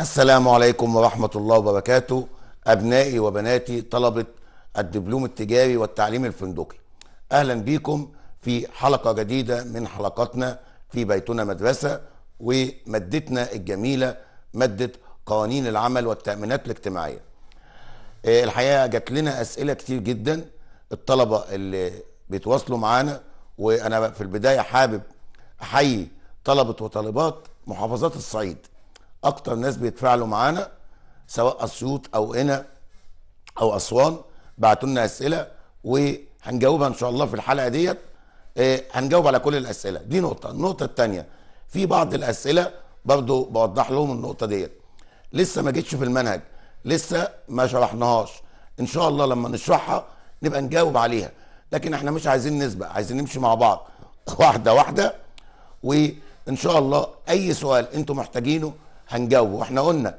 السلام عليكم ورحمة الله وبركاته أبنائي وبناتي طلبة الدبلوم التجاري والتعليم الفندقي أهلا بكم في حلقة جديدة من حلقاتنا في بيتنا مدرسة ومادتنا الجميلة مادة قوانين العمل والتأمينات الاجتماعية آه، الحقيقة جات لنا أسئلة كتير جدا الطلبة اللي بيتواصلوا معانا وأنا في البداية حابب أحيي طلبة وطالبات محافظات الصعيد اكتر ناس بيتفاعلوا معانا سواء اسيوط او هنا او اسوان بعتوا لنا اسئله وهنجاوبها ان شاء الله في الحلقه ديت آه، هنجاوب على كل الاسئله دي نقطه النقطه الثانيه في بعض الاسئله برضو بوضح لهم النقطه ديت لسه ما جتش في المنهج لسه ما شرحناهاش ان شاء الله لما نشرحها نبقى نجاوب عليها لكن احنا مش عايزين نسبق عايزين نمشي مع بعض واحده واحده وان شاء الله اي سؤال انتم محتاجينه هنجاوبه احنا قلنا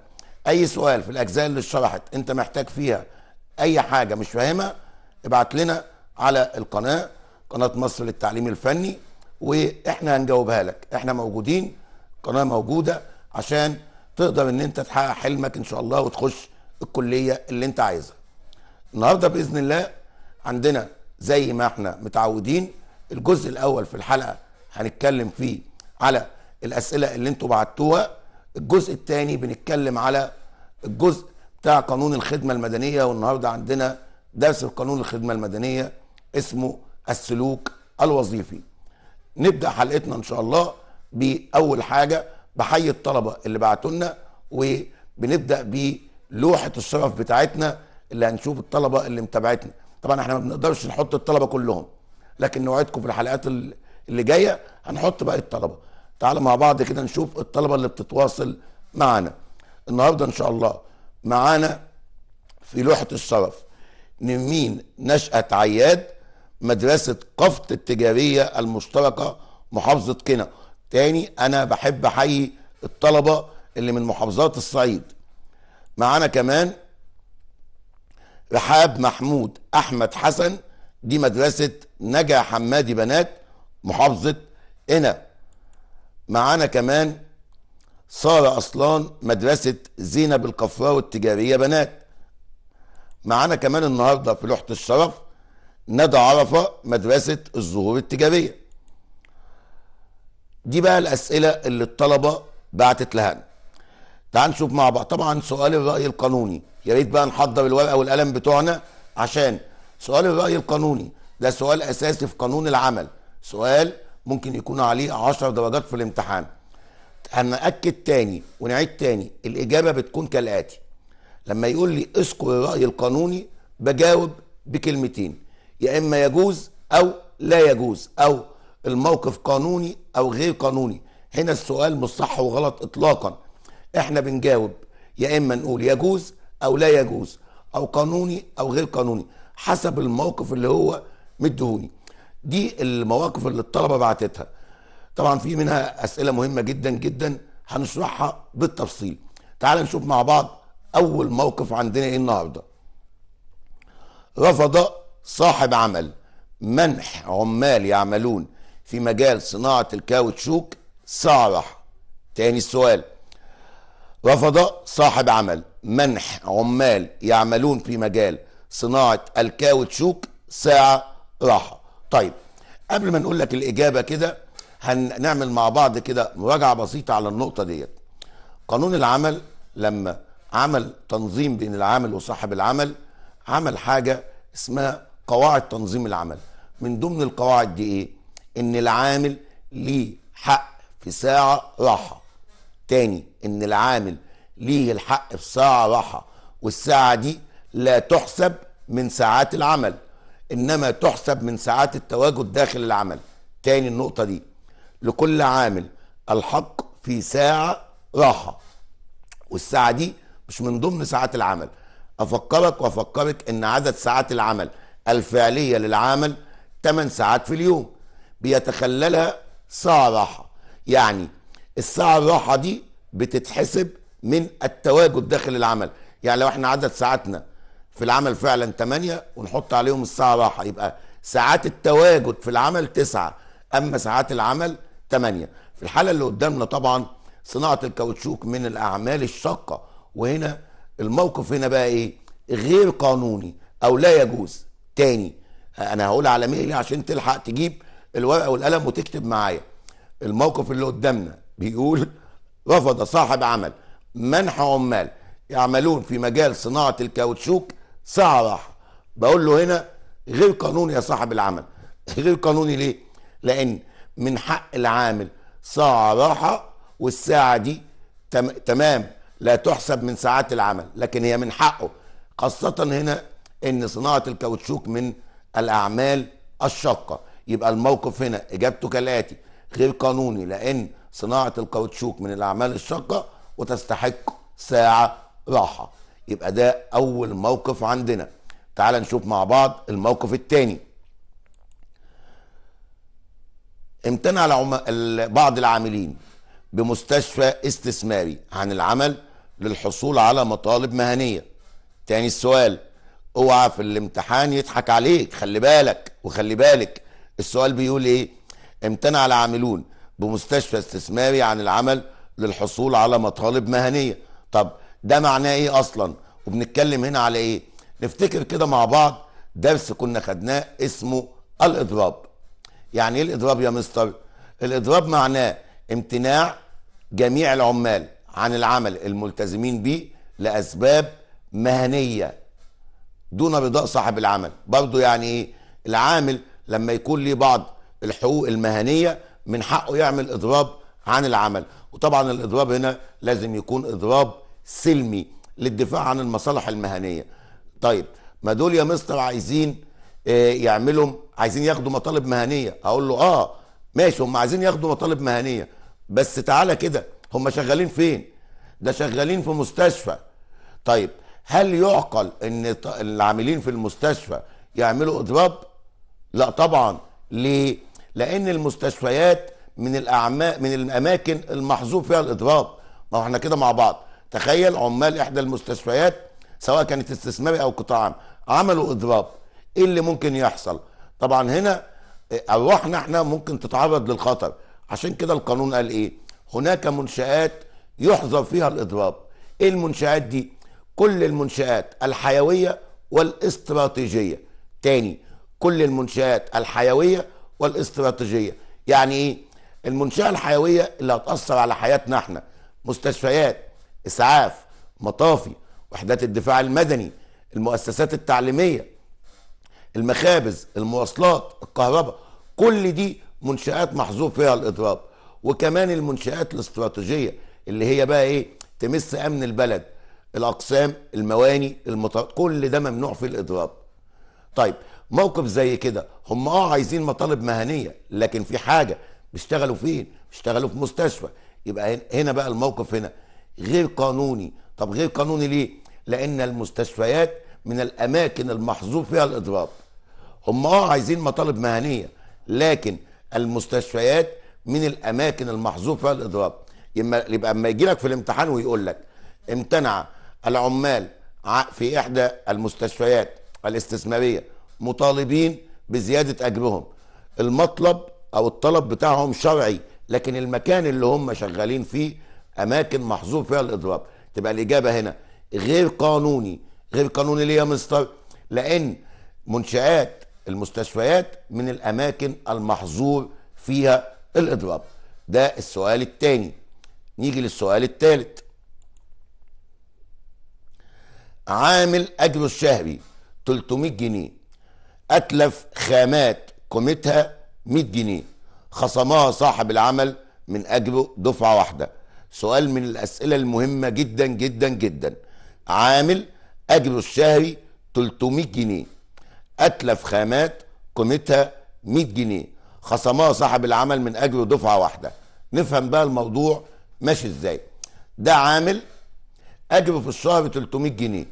اي سؤال في الاجزاء اللي اتشرحت انت محتاج فيها اي حاجه مش فاهمها ابعت لنا على القناه قناه مصر للتعليم الفني واحنا هنجاوبها لك احنا موجودين القناه موجوده عشان تقدر ان انت تحقق حلمك ان شاء الله وتخش الكليه اللي انت عايزها النهارده باذن الله عندنا زي ما احنا متعودين الجزء الاول في الحلقه هنتكلم فيه على الاسئله اللي انتوا بعتوها الجزء الثاني بنتكلم على الجزء بتاع قانون الخدمه المدنيه والنهارده عندنا درس في قانون الخدمه المدنيه اسمه السلوك الوظيفي نبدا حلقتنا ان شاء الله باول حاجه بحي الطلبه اللي بعتوا لنا وبنبدا بلوحه الشرف بتاعتنا اللي هنشوف الطلبه اللي متابعتنا طبعا احنا ما بنقدرش نحط الطلبه كلهم لكن نوعدكم في الحلقات اللي جايه هنحط باقي الطلبه تعال مع بعض كده نشوف الطلبه اللي بتتواصل معانا النهارده ان شاء الله معانا في لوحه الشرف نمين نشأة عياد مدرسة قفط التجارية المشتركة محافظة قنا تاني أنا بحب أحيي الطلبة اللي من محافظات الصعيد معانا كمان رحاب محمود أحمد حسن دي مدرسة نجا حمادي بنات محافظة قنا معانا كمان سارة أصلان مدرسة زينب القفراوي التجارية بنات معانا كمان النهاردة في لوحة الشرف ندى عرفة مدرسة الزهور التجارية دي بقى الأسئلة اللي الطلبة بعتت لها تعال نشوف مع بعض طبعا سؤال الرأي القانوني يا ريت بقى نحضر الورقة والقلم بتوعنا عشان سؤال الرأي القانوني ده سؤال أساسي في قانون العمل سؤال ممكن يكون عليه 10 درجات في الامتحان هنأكد تاني ونعيد تاني الإجابة بتكون كالآتي لما يقول لي اذكر الرأي القانوني بجاوب بكلمتين يا إما يجوز أو لا يجوز أو الموقف قانوني أو غير قانوني هنا السؤال مش صح وغلط إطلاقا إحنا بنجاوب يا إما نقول يجوز أو لا يجوز أو قانوني أو غير قانوني حسب الموقف اللي هو مدهوني دي المواقف اللي الطلبه بعتتها طبعا في منها اسئله مهمه جدا جدا هنشرحها بالتفصيل تعال نشوف مع بعض اول موقف عندنا ايه النهارده رفض صاحب عمل منح عمال يعملون في مجال صناعه الكاوتشوك صارح تاني السؤال رفض صاحب عمل منح عمال يعملون في مجال صناعه الكاوتشوك ساعه راحه طيب قبل ما نقول لك الاجابه كده هنعمل مع بعض كده مراجعه بسيطه على النقطه ديت قانون العمل لما عمل تنظيم بين العامل وصاحب العمل عمل حاجه اسمها قواعد تنظيم العمل من ضمن القواعد دي ايه ان العامل ليه حق في ساعه راحه تاني ان العامل ليه الحق في ساعه راحه والساعه دي لا تحسب من ساعات العمل انما تحسب من ساعات التواجد داخل العمل تاني النقطه دي لكل عامل الحق في ساعه راحه والساعه دي مش من ضمن ساعات العمل افكرك وافكرك ان عدد ساعات العمل الفعليه للعامل 8 ساعات في اليوم بيتخللها ساعه راحه يعني الساعه الراحه دي بتتحسب من التواجد داخل العمل يعني لو احنا عدد ساعاتنا في العمل فعلا 8 ونحط عليهم الساعه راحه يبقى ساعات التواجد في العمل 9 اما ساعات العمل 8 في الحاله اللي قدامنا طبعا صناعه الكاوتشوك من الاعمال الشاقه وهنا الموقف هنا بقى ايه غير قانوني او لا يجوز تاني انا هقول على مهلي إيه عشان تلحق تجيب الورقه والقلم وتكتب معايا الموقف اللي قدامنا بيقول رفض صاحب عمل منح عمال يعملون في مجال صناعه الكاوتشوك ساعه راحه بقول له هنا غير قانوني يا صاحب العمل غير قانوني ليه لان من حق العامل ساعه راحه والساعه دي تم تمام لا تحسب من ساعات العمل لكن هي من حقه خاصه هنا ان صناعه الكاوتشوك من الاعمال الشاقه يبقى الموقف هنا اجابته كالاتي غير قانوني لان صناعه الكاوتشوك من الاعمال الشاقه وتستحق ساعه راحه يبقى ده اول موقف عندنا تعال نشوف مع بعض الموقف الثاني امتنع بعض العاملين بمستشفى استثماري عن العمل للحصول على مطالب مهنية تاني السؤال اوعى في الامتحان يضحك عليك خلي بالك وخلي بالك السؤال بيقول ايه امتنع العاملون بمستشفى استثماري عن العمل للحصول على مطالب مهنية طب ده معناه ايه اصلا وبنتكلم هنا على ايه نفتكر كده مع بعض درس كنا خدناه اسمه الاضراب يعني ايه الاضراب يا مستر الاضراب معناه امتناع جميع العمال عن العمل الملتزمين به لاسباب مهنيه دون رضاء صاحب العمل برضه يعني ايه العامل لما يكون ليه بعض الحقوق المهنيه من حقه يعمل اضراب عن العمل وطبعا الاضراب هنا لازم يكون اضراب سلمي للدفاع عن المصالح المهنيه طيب ما دول يا مستر عايزين آه، يعملوا عايزين ياخدوا مطالب مهنيه اقول له اه ماشي هم عايزين ياخدوا مطالب مهنيه بس تعالى كده هم شغالين فين ده شغالين في مستشفى طيب هل يعقل ان العاملين في المستشفى يعملوا اضراب لا طبعا ليه لان المستشفيات من الاعماء من الاماكن المحظوظ فيها الاضراب ما احنا كده مع بعض تخيل عمال احدى المستشفيات سواء كانت استثماري او قطاع عام عملوا اضراب ايه اللي ممكن يحصل طبعا هنا آه، ارواحنا احنا ممكن تتعرض للخطر عشان كده القانون قال ايه هناك منشآت يحظر فيها الاضراب ايه المنشآت دي كل المنشآت الحيوية والاستراتيجية تاني كل المنشآت الحيوية والاستراتيجية يعني ايه المنشأة الحيوية اللي هتأثر على حياتنا احنا مستشفيات اسعاف مطافي وحدات الدفاع المدني المؤسسات التعليميه المخابز المواصلات الكهرباء كل دي منشات محظوظ فيها الاضراب وكمان المنشات الاستراتيجيه اللي هي بقى ايه تمس امن البلد الاقسام المواني المطار كل ده ممنوع في الاضراب طيب موقف زي كده هم اه عايزين مطالب مهنيه لكن في حاجه بيشتغلوا فين بيشتغلوا في مستشفى يبقى هنا بقى الموقف هنا غير قانوني طب غير قانوني ليه لان المستشفيات من الاماكن المحظوظ فيها الاضراب هم اه عايزين مطالب مهنيه لكن المستشفيات من الاماكن المحظوظ فيها الاضراب يبقى اما يجي لك في الامتحان ويقول لك امتنع العمال في احدى المستشفيات الاستثماريه مطالبين بزياده اجرهم المطلب او الطلب بتاعهم شرعي لكن المكان اللي هم شغالين فيه اماكن محظور فيها الاضراب تبقى الاجابه هنا غير قانوني غير قانوني ليه يا مستر لان منشات المستشفيات من الاماكن المحظور فيها الاضراب ده السؤال الثاني نيجي للسؤال الثالث عامل اجره الشهري 300 جنيه اتلف خامات قيمتها 100 جنيه خصمها صاحب العمل من اجره دفعه واحده سؤال من الاسئله المهمه جدا جدا جدا عامل اجره الشهري 300 جنيه اتلف خامات قيمتها 100 جنيه خصمها صاحب العمل من اجره دفعه واحده نفهم بقى الموضوع ماشي ازاي ده عامل اجره في الشهر 300 جنيه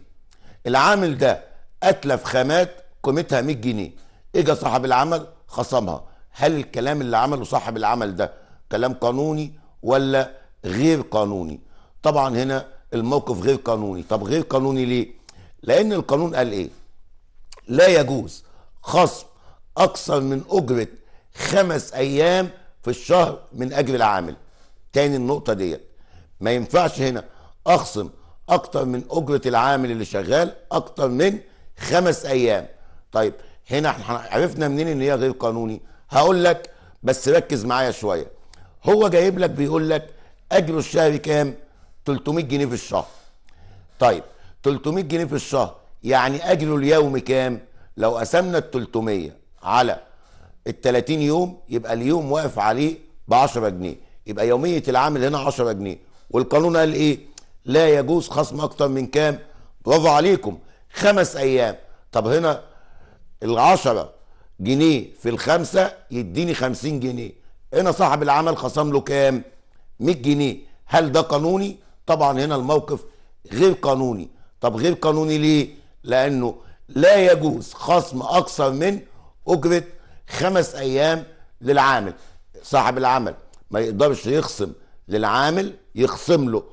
العامل ده اتلف خامات قيمتها 100 جنيه اجى صاحب العمل خصمها هل الكلام اللي عمله صاحب العمل ده كلام قانوني ولا غير قانوني طبعا هنا الموقف غير قانوني طب غير قانوني ليه لان القانون قال ايه لا يجوز خصم اكثر من اجره خمس ايام في الشهر من اجر العامل تاني النقطه ديت ما ينفعش هنا اخصم اكتر من اجره العامل اللي شغال اكتر من خمس ايام طيب هنا احنا عرفنا منين ان هي غير قانوني هقول لك بس ركز معايا شويه هو جايب لك بيقول لك اجره الشهري كام 300 جنيه في الشهر طيب 300 جنيه في الشهر يعني اجره اليومي كام لو قسمنا ال 300 على ال 30 يوم يبقى اليوم واقف عليه ب 10 جنيه يبقى يوميه العامل هنا 10 جنيه والقانون قال ايه لا يجوز خصم اكتر من كام برافو عليكم خمس ايام طب هنا ال 10 جنيه في الخمسة يديني 50 جنيه هنا صاحب العمل خصم له كام 100 جنيه هل ده قانوني طبعا هنا الموقف غير قانوني طب غير قانوني ليه لانه لا يجوز خصم اكثر من اجره خمس ايام للعامل صاحب العمل ما يقدرش يخصم للعامل يخصم له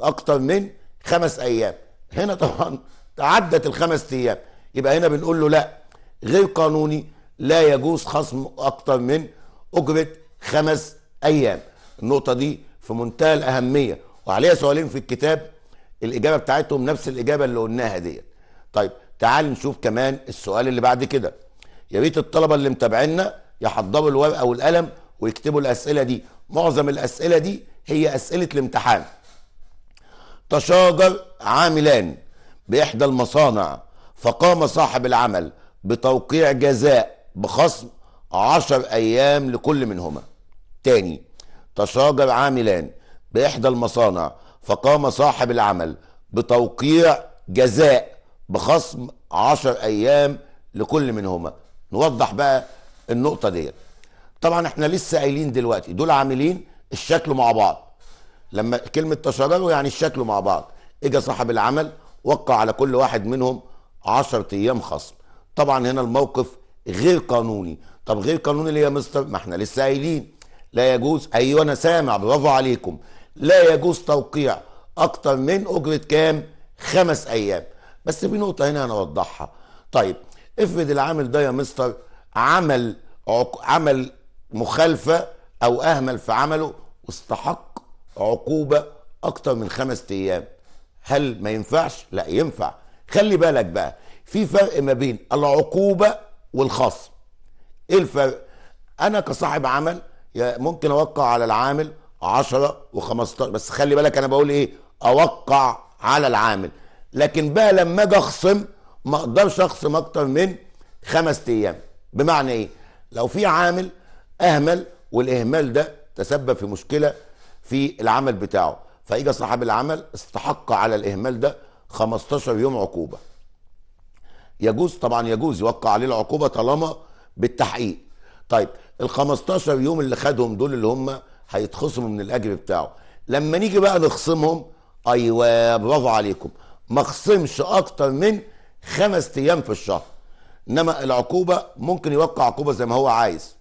اكثر من خمس ايام هنا طبعا تعدت الخمس ايام يبقى هنا بنقول له لا غير قانوني لا يجوز خصم اكثر من اجره خمس ايام النقطه دي في منتهى الاهميه وعليها سؤالين في الكتاب الاجابه بتاعتهم نفس الاجابه اللي قلناها ديت طيب تعال نشوف كمان السؤال اللي بعد كده يا ريت الطلبه اللي متابعينا يحضروا الورقه والقلم ويكتبوا الاسئله دي معظم الاسئله دي هي اسئله الامتحان تشاجر عاملان باحدى المصانع فقام صاحب العمل بتوقيع جزاء بخصم عشر ايام لكل منهما تاني تشاجر عاملان بإحدى المصانع فقام صاحب العمل بتوقيع جزاء بخصم عشر أيام لكل منهما نوضح بقى النقطة ديت طبعا احنا لسه قايلين دلوقتي دول عاملين الشكل مع بعض لما كلمة تشاجروا يعني الشكل مع بعض اجى صاحب العمل وقع على كل واحد منهم 10 ايام خصم طبعا هنا الموقف غير قانوني طب غير قانوني ليه يا مستر ما احنا لسه قايلين لا يجوز ايوه انا سامع برافو عليكم لا يجوز توقيع اكتر من اجره كام خمس ايام بس في نقطه هنا هنوضحها طيب افرض العامل ده يا مستر عمل عمل مخالفه او اهمل في عمله واستحق عقوبه اكتر من خمس ايام هل ما ينفعش لا ينفع خلي بالك بقى في فرق ما بين العقوبه والخصم ايه الفرق انا كصاحب عمل ممكن اوقع على العامل 10 و15 بس خلي بالك انا بقول ايه اوقع على العامل لكن بقى لما اجي اخصم ما اقدرش اخصم اكتر من خمس ايام بمعنى ايه لو في عامل اهمل والاهمال ده تسبب في مشكله في العمل بتاعه فاجى صاحب العمل استحق على الاهمال ده 15 يوم عقوبه يجوز طبعا يجوز يوقع عليه العقوبه طالما بالتحقيق طيب ال 15 يوم اللي خدهم دول اللي هم هيتخصموا من الاجر بتاعه لما نيجي بقى نخصمهم ايوه برافو عليكم ما خصمش اكتر من خمس ايام في الشهر انما العقوبه ممكن يوقع عقوبه زي ما هو عايز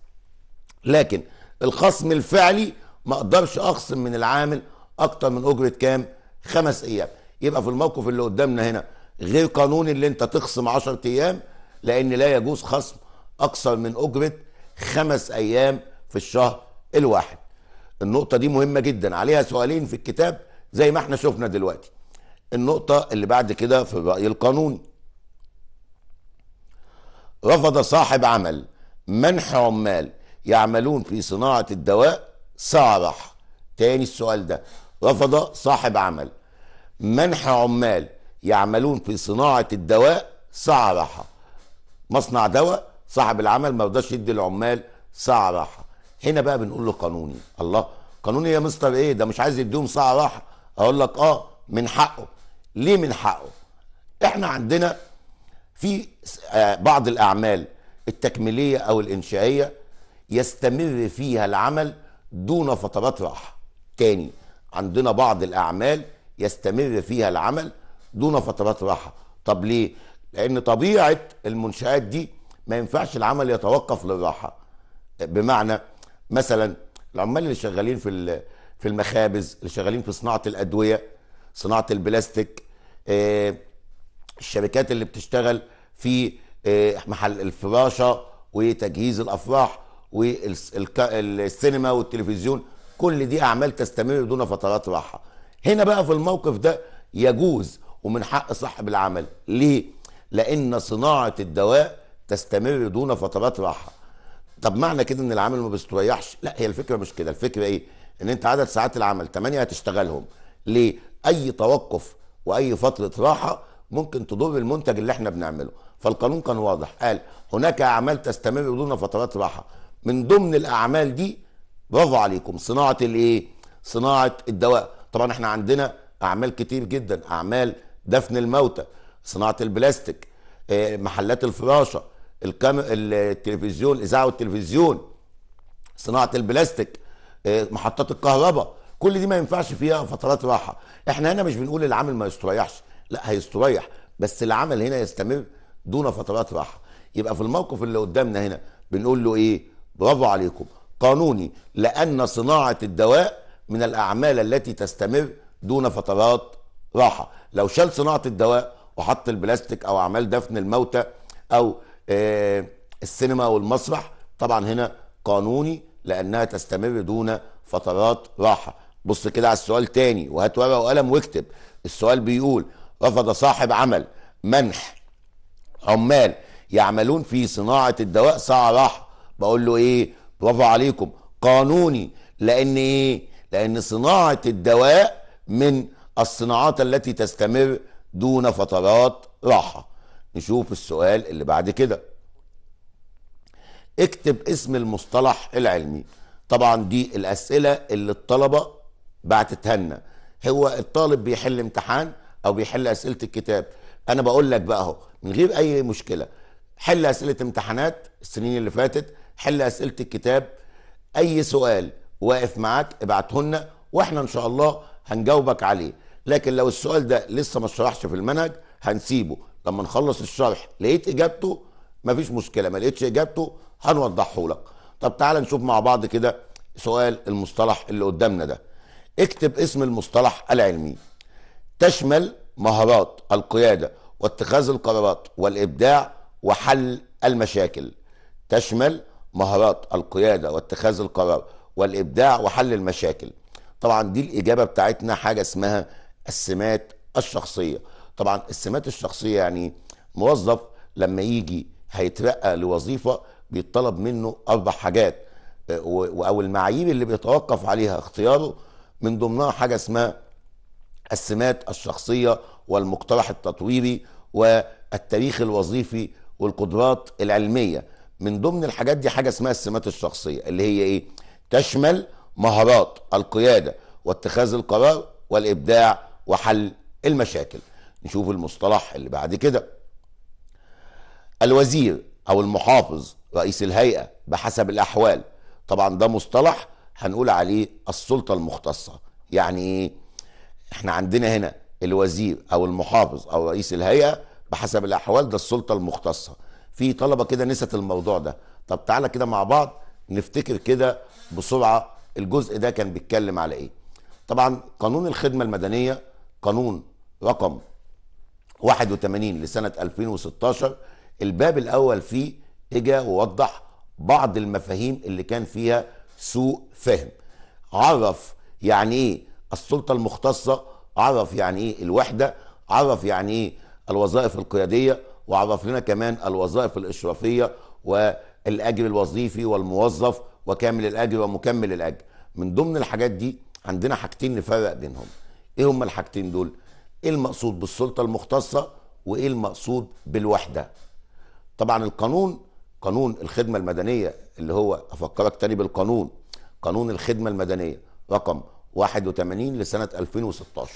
لكن الخصم الفعلي ما اقدرش اخصم من العامل اكتر من اجره كام خمس ايام يبقى في الموقف اللي قدامنا هنا غير قانوني اللي انت تخصم 10 ايام لان لا يجوز خصم اكثر من اجره خمس ايام في الشهر الواحد النقطه دي مهمه جدا عليها سؤالين في الكتاب زي ما احنا شفنا دلوقتي النقطه اللي بعد كده في الراي القانوني رفض صاحب عمل منح عمال يعملون في صناعه الدواء صارح تاني السؤال ده رفض صاحب عمل منح عمال يعملون في صناعه الدواء صارح مصنع دواء صاحب العمل ما رضاش يدي العمال ساعه راحه هنا بقى بنقول له قانوني الله قانوني يا مستر ايه ده مش عايز يديهم ساعه راحه اقول لك اه من حقه ليه من حقه احنا عندنا في آه، بعض الاعمال التكميليه او الانشائيه يستمر فيها العمل دون فترات راحه تاني عندنا بعض الاعمال يستمر فيها العمل دون فترات راحه طب ليه لان طبيعه المنشات دي ما ينفعش العمل يتوقف للراحه بمعنى مثلا العمال اللي شغالين في في المخابز اللي شغالين في صناعه الادويه صناعه البلاستيك آه، الشركات اللي بتشتغل في آه، محل الفراشه وتجهيز الافراح والسينما والتلفزيون كل دي اعمال تستمر دون فترات راحه هنا بقى في الموقف ده يجوز ومن حق صاحب العمل ليه لان صناعه الدواء تستمر دون فترات راحه طب معنى كده ان العامل ما بيستريحش لا هي الفكره مش كده الفكره ايه ان انت عدد ساعات العمل 8 هتشتغلهم ليه اي توقف واي فتره راحه ممكن تضر المنتج اللي احنا بنعمله فالقانون كان واضح قال هناك اعمال تستمر دون فترات راحه من ضمن الاعمال دي برافو عليكم صناعه الايه صناعه الدواء طبعا احنا عندنا اعمال كتير جدا اعمال دفن الموتى صناعه البلاستيك آه، محلات الفراشه الكام... التلفزيون الاذاعه والتلفزيون صناعه البلاستيك آه، محطات الكهرباء كل دي ما ينفعش فيها فترات راحه احنا هنا مش بنقول العامل ما يستريحش لا هيستريح بس العمل هنا يستمر دون فترات راحه يبقى في الموقف اللي قدامنا هنا بنقول له ايه برافو عليكم قانوني لان صناعه الدواء من الاعمال التي تستمر دون فترات راحه لو شال صناعه الدواء وحط البلاستيك او اعمال دفن الموتى او آه، السينما والمسرح طبعا هنا قانوني لانها تستمر دون فترات راحه بص كده على السؤال تاني وهات ورقه وقلم واكتب السؤال بيقول رفض صاحب عمل منح عمال يعملون في صناعه الدواء ساعه راحه بقول له ايه برافو عليكم قانوني لان ايه لان صناعه الدواء من الصناعات التي تستمر دون فترات راحه نشوف السؤال اللي بعد كده اكتب اسم المصطلح العلمي طبعا دي الاسئله اللي الطلبه بعتتها لنا هو الطالب بيحل امتحان او بيحل اسئله الكتاب انا بقول لك بقى اهو من غير اي مشكله حل اسئله امتحانات السنين اللي فاتت حل اسئله الكتاب اي سؤال واقف معاك ابعته لنا واحنا ان شاء الله هنجاوبك عليه لكن لو السؤال ده لسه ما شرحش في المنهج هنسيبه لما نخلص الشرح لقيت اجابته مفيش مشكله ما لقيتش اجابته هنوضحه لك طب تعالى نشوف مع بعض كده سؤال المصطلح اللي قدامنا ده اكتب اسم المصطلح العلمي تشمل مهارات القياده واتخاذ القرارات والابداع وحل المشاكل تشمل مهارات القياده واتخاذ القرار والابداع وحل المشاكل طبعا دي الاجابه بتاعتنا حاجه اسمها السمات الشخصيه طبعا السمات الشخصيه يعني موظف لما يجي هيترقى لوظيفه بيطلب منه اربع حاجات آه، او المعايير اللي بيتوقف عليها اختياره من ضمنها حاجه اسمها السمات الشخصيه والمقترح التطويري والتاريخ الوظيفي والقدرات العلميه من ضمن الحاجات دي حاجه اسمها السمات الشخصيه اللي هي ايه تشمل مهارات القياده واتخاذ القرار والابداع وحل المشاكل نشوف المصطلح اللي بعد كده الوزير او المحافظ رئيس الهيئه بحسب الاحوال طبعا ده مصطلح هنقول عليه السلطه المختصه يعني ايه احنا عندنا هنا الوزير او المحافظ او رئيس الهيئه بحسب الاحوال ده السلطه المختصه في طلبه كده نسيت الموضوع ده طب تعالى كده مع بعض نفتكر كده بسرعه الجزء ده كان بيتكلم على ايه طبعا قانون الخدمه المدنيه قانون رقم 81 لسنة 2016 الباب الأول فيه إجا ووضح بعض المفاهيم اللي كان فيها سوء فهم عرف يعني إيه السلطة المختصة عرف يعني إيه الوحدة عرف يعني إيه الوظائف القيادية وعرف لنا كمان الوظائف الإشرافية والأجر الوظيفي والموظف وكامل الأجر ومكمل الأجر من ضمن الحاجات دي عندنا حاجتين نفرق بينهم إيه هما الحاجتين دول؟ ايه المقصود بالسلطه المختصه وايه المقصود بالوحده طبعا القانون قانون الخدمه المدنيه اللي هو افكرك تاني بالقانون قانون الخدمه المدنيه رقم 81 لسنه 2016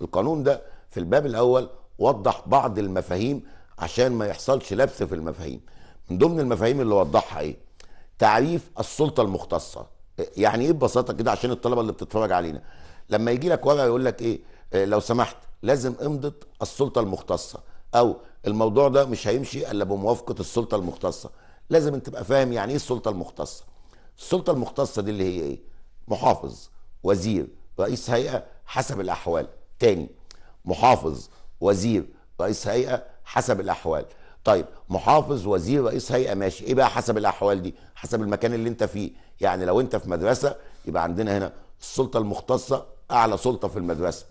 القانون ده في الباب الاول وضح بعض المفاهيم عشان ما يحصلش لبس في المفاهيم من ضمن المفاهيم اللي وضحها ايه تعريف السلطه المختصه يعني ايه ببساطه كده عشان الطلبه اللي بتتفرج علينا لما يجي لك ورقه يقول لك ايه, إيه لو سمحت لازم امضه السلطه المختصه او الموضوع ده مش هيمشي الا بموافقه السلطه المختصه لازم انت تبقى فاهم يعني ايه السلطه المختصه السلطه المختصه دي اللي هي ايه محافظ وزير رئيس هيئه حسب الاحوال تاني محافظ وزير رئيس هيئه حسب الاحوال طيب محافظ وزير رئيس هيئه ماشي ايه بقى حسب الاحوال دي حسب المكان اللي انت فيه يعني لو انت في مدرسه يبقى عندنا هنا السلطه المختصه اعلى سلطه في المدرسه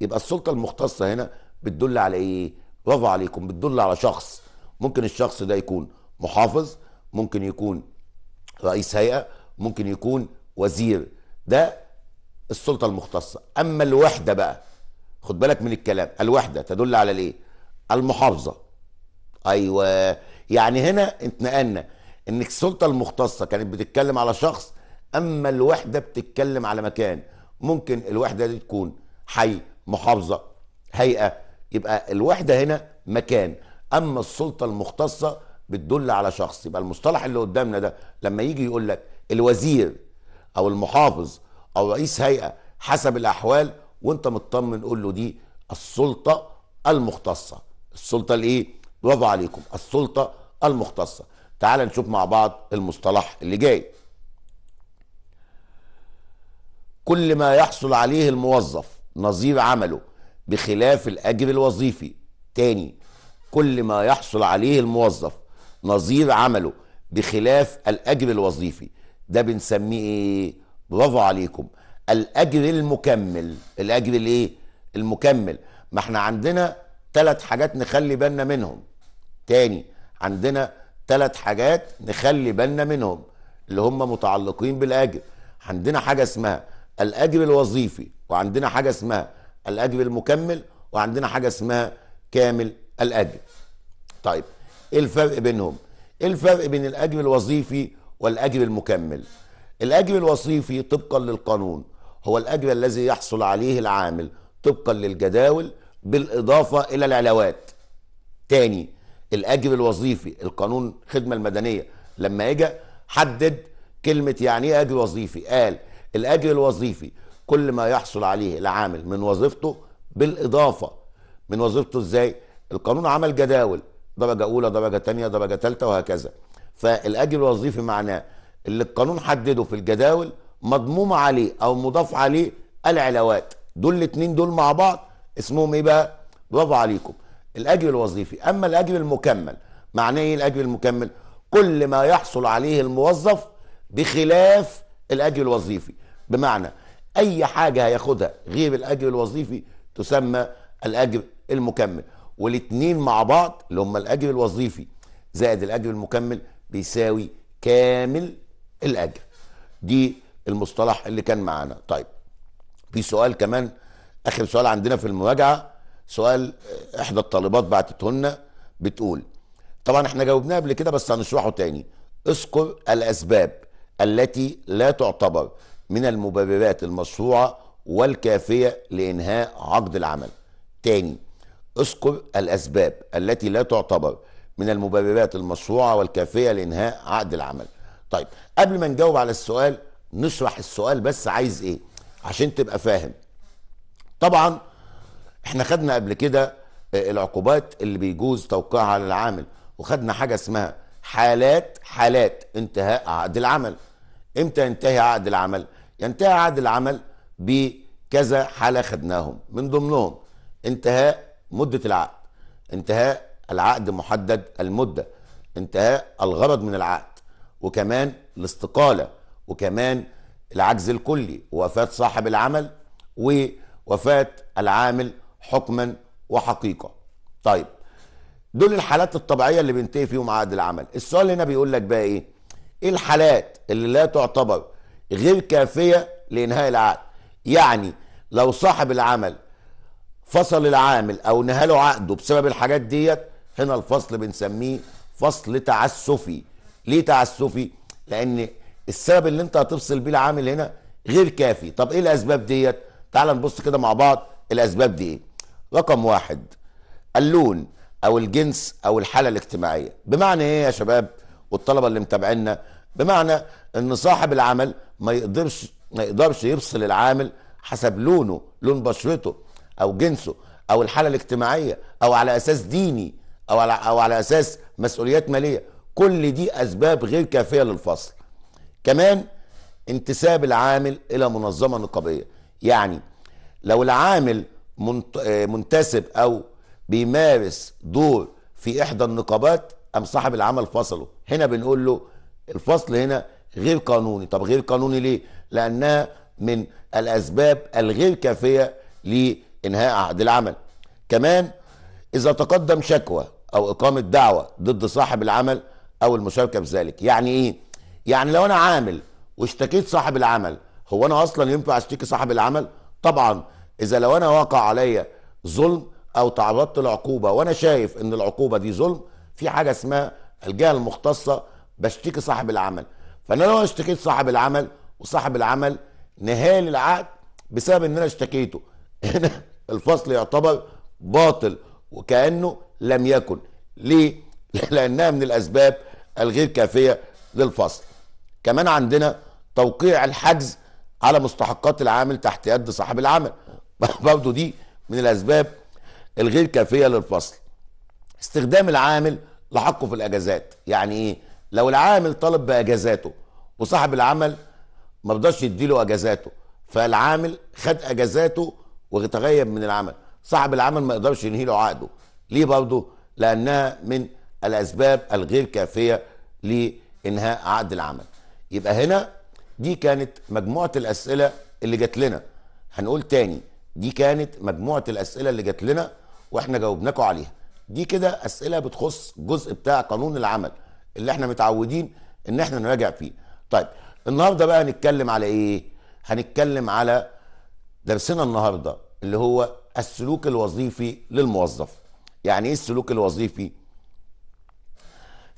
يبقى السلطه المختصه هنا بتدل على ايه برافو عليكم بتدل على شخص ممكن الشخص ده يكون محافظ ممكن يكون رئيس هيئه ممكن يكون وزير ده السلطه المختصه اما الوحده بقى خد بالك من الكلام الوحده تدل على الايه المحافظه ايوه يعني هنا اتنقلنا ان السلطه المختصه كانت بتتكلم على شخص اما الوحده بتتكلم على مكان ممكن الوحده دي تكون حي محافظه هيئه يبقى الوحده هنا مكان اما السلطه المختصه بتدل على شخص يبقى المصطلح اللي قدامنا ده لما يجي يقول لك الوزير او المحافظ او رئيس هيئه حسب الاحوال وانت مطمن قول له دي السلطه المختصه السلطه الايه برافو عليكم السلطه المختصه تعال نشوف مع بعض المصطلح اللي جاي كل ما يحصل عليه الموظف نظير عمله بخلاف الأجر الوظيفي تاني كل ما يحصل عليه الموظف نظير عمله بخلاف الأجر الوظيفي ده بنسميه إيه؟ برافو عليكم الأجر المكمل الأجر الإيه؟ المكمل ما احنا عندنا ثلاث حاجات نخلي بالنا منهم تاني عندنا ثلاث حاجات نخلي بالنا منهم اللي هم متعلقين بالأجر عندنا حاجة اسمها الأجر الوظيفي وعندنا حاجه اسمها الاجر المكمل وعندنا حاجه اسمها كامل الاجر طيب ايه الفرق بينهم ايه الفرق بين الاجر الوظيفي والاجر المكمل الاجر الوظيفي طبقا للقانون هو الاجر الذي يحصل عليه العامل طبقا للجداول بالاضافه الى العلاوات تاني الاجر الوظيفي القانون خدمة المدنيه لما اجى حدد كلمه يعني ايه اجر وظيفي قال الاجر الوظيفي كل ما يحصل عليه العامل من وظيفته بالاضافه من وظيفته ازاي القانون عمل جداول درجه اولى درجه ثانيه درجه ثالثه وهكذا فالاجر الوظيفي معناه اللي القانون حدده في الجداول مضموم عليه او مضاف عليه العلاوات دول الاثنين دول مع بعض اسمهم ايه بقى برافو عليكم الاجر الوظيفي اما الاجر المكمل معناه ايه الاجر المكمل كل ما يحصل عليه الموظف بخلاف الاجر الوظيفي بمعنى اي حاجه هياخدها غير الاجر الوظيفي تسمى الاجر المكمل والاثنين مع بعض اللي هم الاجر الوظيفي زائد الاجر المكمل بيساوي كامل الاجر دي المصطلح اللي كان معانا طيب في سؤال كمان اخر سؤال عندنا في المراجعه سؤال آه، احدى الطالبات بعتته لنا بتقول طبعا احنا جاوبناه قبل كده بس هنشرحه تاني اذكر الاسباب التي لا تعتبر من المبررات المشروعة والكافية لإنهاء عقد العمل تاني اذكر الأسباب التي لا تعتبر من المبررات المشروعة والكافية لإنهاء عقد العمل طيب قبل ما نجاوب على السؤال نشرح السؤال بس عايز إيه عشان تبقى فاهم طبعا احنا خدنا قبل كده آه، العقوبات اللي بيجوز توقيعها على العامل وخدنا حاجة اسمها حالات حالات انتهاء عقد العمل امتى ينتهي عقد العمل ينتهي عقد العمل بكذا حاله خدناهم من ضمنهم انتهاء مده العقد انتهاء العقد محدد المده انتهاء الغرض من العقد وكمان الاستقاله وكمان العجز الكلي ووفاه صاحب العمل ووفاه العامل حكما وحقيقه طيب دول الحالات الطبيعيه اللي بينتهي فيهم عقد العمل السؤال هنا بيقول لك بقى ايه ايه الحالات اللي لا تعتبر غير كافية لإنهاء العقد يعني لو صاحب العمل فصل العامل أو نهاله عقده بسبب الحاجات ديت هنا الفصل بنسميه فصل تعسفي ليه تعسفي؟ لأن السبب اللي أنت هتفصل بيه العامل هنا غير كافي طب إيه الأسباب ديت؟ تعال نبص كده مع بعض الأسباب دي إيه؟ رقم واحد اللون أو الجنس أو الحالة الاجتماعية بمعنى إيه يا شباب والطلبة اللي متابعينا بمعنى ان صاحب العمل ما يقدرش ما يقدرش يفصل العامل حسب لونه لون بشرته او جنسه او الحاله الاجتماعيه او على اساس ديني او على او على اساس مسؤوليات ماليه كل دي اسباب غير كافيه للفصل كمان انتساب العامل الى منظمه نقابيه يعني لو العامل منتسب او بيمارس دور في احدى النقابات ام صاحب العمل فصله هنا بنقول له الفصل هنا غير قانوني طب غير قانوني ليه لانها من الاسباب الغير كافيه لانهاء عقد العمل كمان اذا تقدم شكوى او اقامه دعوه ضد صاحب العمل او المشاركه في ذلك يعني ايه يعني لو انا عامل واشتكيت صاحب العمل هو انا اصلا ينفع اشتكي صاحب العمل طبعا اذا لو انا وقع عليا ظلم او تعرضت لعقوبه وانا شايف ان العقوبه دي ظلم في حاجه اسمها الجهه المختصه بشتكي صاحب العمل فانا لو اشتكيت صاحب العمل وصاحب العمل نهال العقد بسبب ان انا اشتكيته هنا الفصل يعتبر باطل وكانه لم يكن ليه لانها من الاسباب الغير كافيه للفصل كمان عندنا توقيع الحجز على مستحقات العامل تحت يد صاحب العمل برضه دي من الاسباب الغير كافيه للفصل استخدام العامل لحقه في الاجازات يعني ايه لو العامل طالب باجازاته وصاحب العمل ما رضاش يديله اجازاته فالعامل خد اجازاته وتغيب من العمل صاحب العمل ما يقدرش ينهي له عقده ليه برضه لانها من الاسباب الغير كافيه لانهاء عقد العمل يبقى هنا دي كانت مجموعه الاسئله اللي جات لنا هنقول تاني دي كانت مجموعه الاسئله اللي جات لنا واحنا جاوبناكم عليها دي كده اسئله بتخص جزء بتاع قانون العمل اللي احنا متعودين ان احنا نراجع فيه طيب النهارده بقى هنتكلم على ايه هنتكلم على درسنا النهارده اللي هو السلوك الوظيفي للموظف يعني ايه السلوك الوظيفي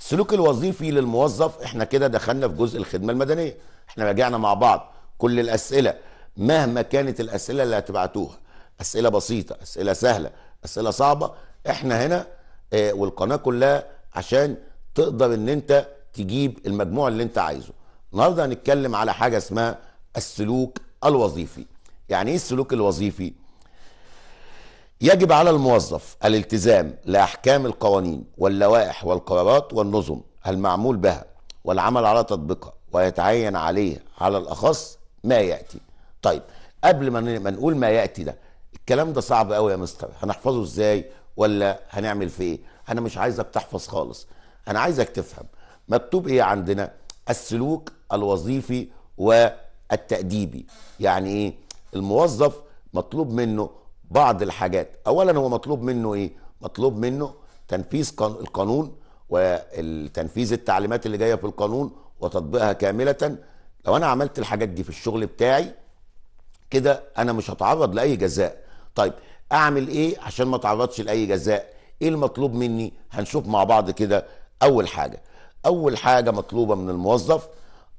السلوك الوظيفي للموظف احنا كده دخلنا في جزء الخدمه المدنيه احنا راجعنا مع بعض كل الاسئله مهما كانت الاسئله اللي هتبعتوها اسئله بسيطه اسئله سهله اسئله صعبه احنا هنا آه، والقناه كلها عشان تقدر ان انت تجيب المجموع اللي انت عايزه النهارده هنتكلم على حاجه اسمها السلوك الوظيفي يعني ايه السلوك الوظيفي يجب على الموظف الالتزام لاحكام القوانين واللوائح والقرارات والنظم المعمول بها والعمل على تطبيقها ويتعين عليه على الاخص ما ياتي طيب قبل ما نقول ما ياتي ده الكلام ده صعب قوي يا مستر هنحفظه ازاي ولا هنعمل فيه ايه انا مش عايزك تحفظ خالص انا عايزك تفهم مكتوب ايه عندنا السلوك الوظيفي والتأديبي يعني ايه الموظف مطلوب منه بعض الحاجات اولا هو مطلوب منه ايه مطلوب منه تنفيذ القانون وتنفيذ التعليمات اللي جايه في القانون وتطبيقها كامله لو انا عملت الحاجات دي في الشغل بتاعي كده انا مش هتعرض لاي جزاء طيب اعمل ايه عشان ما اتعرضش لاي جزاء ايه المطلوب مني هنشوف مع بعض كده اول حاجه اول حاجه مطلوبه من الموظف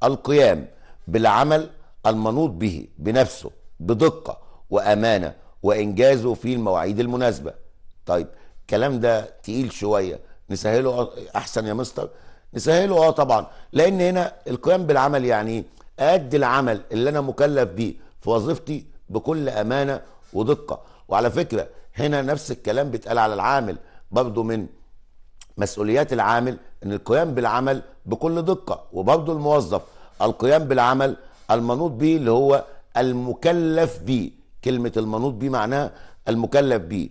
القيام بالعمل المنوط به بنفسه بدقه وامانه وانجازه في المواعيد المناسبه طيب الكلام ده تقيل شويه نسهله احسن يا مستر نسهله اه طبعا لان هنا القيام بالعمل يعني ادي العمل اللي انا مكلف بيه في وظيفتي بكل امانه ودقه وعلى فكره هنا نفس الكلام بيتقال على العامل برضه من مسؤوليات العامل ان القيام بالعمل بكل دقه وبرضه الموظف القيام بالعمل المنوط به اللي هو المكلف به كلمه المنوط به معناها المكلف به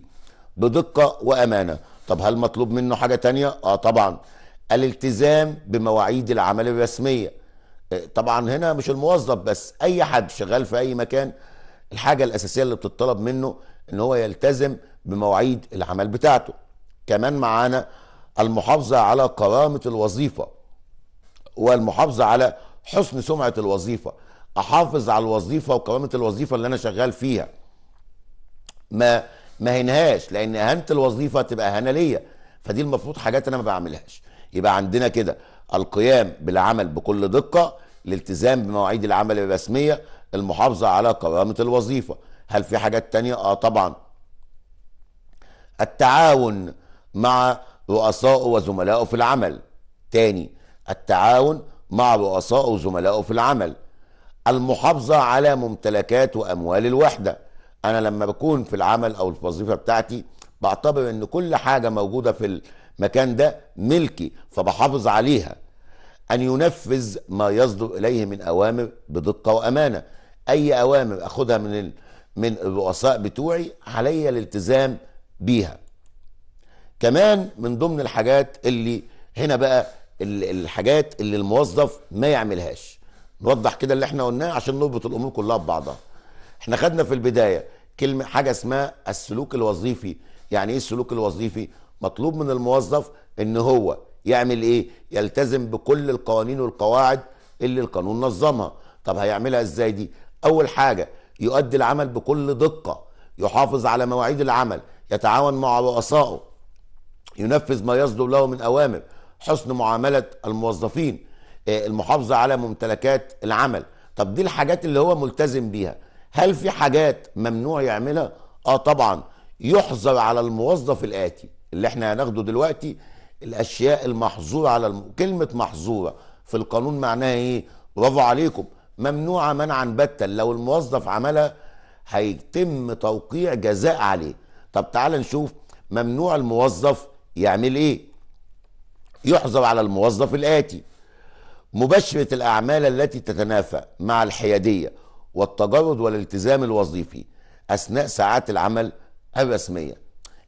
بدقه وامانه طب هل مطلوب منه حاجه تانية اه طبعا الالتزام بمواعيد العمل الرسميه آه طبعا هنا مش الموظف بس اي حد شغال في اي مكان الحاجه الاساسيه اللي بتطلب منه ان هو يلتزم بمواعيد العمل بتاعته كمان معانا المحافظة على كرامة الوظيفة والمحافظة على حسن سمعة الوظيفة أحافظ على الوظيفة وكرامة الوظيفة اللي أنا شغال فيها ما ما هنهاش لأن أهانة الوظيفة تبقى أهانة ليا فدي المفروض حاجات أنا ما بعملهاش يبقى عندنا كده القيام بالعمل بكل دقة الالتزام بمواعيد العمل الرسمية المحافظة على كرامة الوظيفة هل في حاجات تانية؟ آه طبعا التعاون مع رؤسائه وزملائه في العمل تاني التعاون مع رؤسائه وزملائه في العمل المحافظة على ممتلكات وأموال الوحدة أنا لما بكون في العمل أو الوظيفة بتاعتي بعتبر أن كل حاجة موجودة في المكان ده ملكي فبحافظ عليها أن ينفذ ما يصدر إليه من أوامر بدقة وأمانة أي أوامر أخدها من من الرؤساء بتوعي علي الالتزام بيها كمان من ضمن الحاجات اللي هنا بقى الحاجات اللي الموظف ما يعملهاش نوضح كده اللي احنا قلناه عشان نربط الامور كلها ببعضها احنا خدنا في البدايه كلمه حاجه اسمها السلوك الوظيفي يعني ايه السلوك الوظيفي مطلوب من الموظف ان هو يعمل ايه يلتزم بكل القوانين والقواعد اللي القانون نظمها طب هيعملها ازاي دي اول حاجه يؤدي العمل بكل دقه يحافظ على مواعيد العمل يتعاون مع رؤسائه ينفذ ما يصدر له من أوامر حسن معاملة الموظفين آه، المحافظة على ممتلكات العمل طب دي الحاجات اللي هو ملتزم بيها هل في حاجات ممنوع يعملها؟ اه طبعا يحظر على الموظف الآتي اللي احنا هناخده دلوقتي الأشياء المحظورة على الم... كلمة محظورة في القانون معناها ايه؟ برافو عليكم ممنوعة منعا باتا لو الموظف عملها هيتم توقيع جزاء عليه طب تعال نشوف ممنوع الموظف يعمل ايه يحظر على الموظف الاتي مباشرة الأعمال التي تتنافى مع الحيادية والتجرد والالتزام الوظيفي أثناء ساعات العمل الرسمية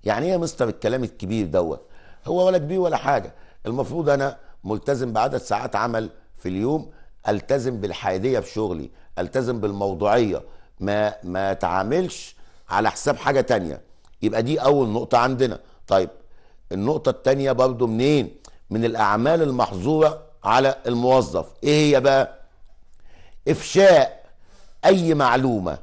يعني ايه يا مستر الكلام الكبير دوت هو ولا كبير ولا حاجة المفروض أنا ملتزم بعدد ساعات عمل في اليوم التزم بالحيادية في شغلي التزم بالموضوعية ما ما تعاملش على حساب حاجة تانية يبقى دي أول نقطة عندنا طيب النقطة التانية برضو منين من الأعمال المحظورة على الموظف إيه هي بقى إفشاء أي معلومة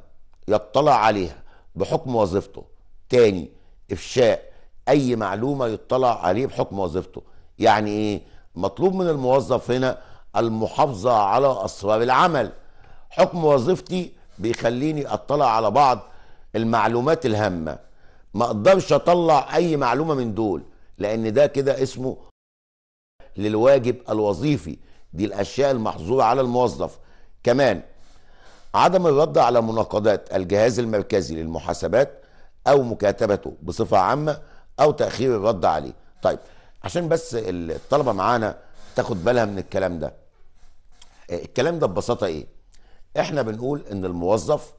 يطلع عليها بحكم وظيفته تاني إفشاء أي معلومة يطلع عليه بحكم وظيفته يعني إيه مطلوب من الموظف هنا المحافظة على أسرار العمل حكم وظيفتي بيخليني أطلع على بعض المعلومات الهامة ما أقدرش أطلع أي معلومة من دول لان ده كده اسمه للواجب الوظيفي دي الاشياء المحظوره على الموظف كمان عدم الرد على مناقضات الجهاز المركزي للمحاسبات او مكاتبته بصفه عامه او تاخير الرد عليه طيب عشان بس الطلبه معانا تاخد بالها من الكلام ده آه، الكلام ده ببساطه ايه احنا بنقول ان الموظف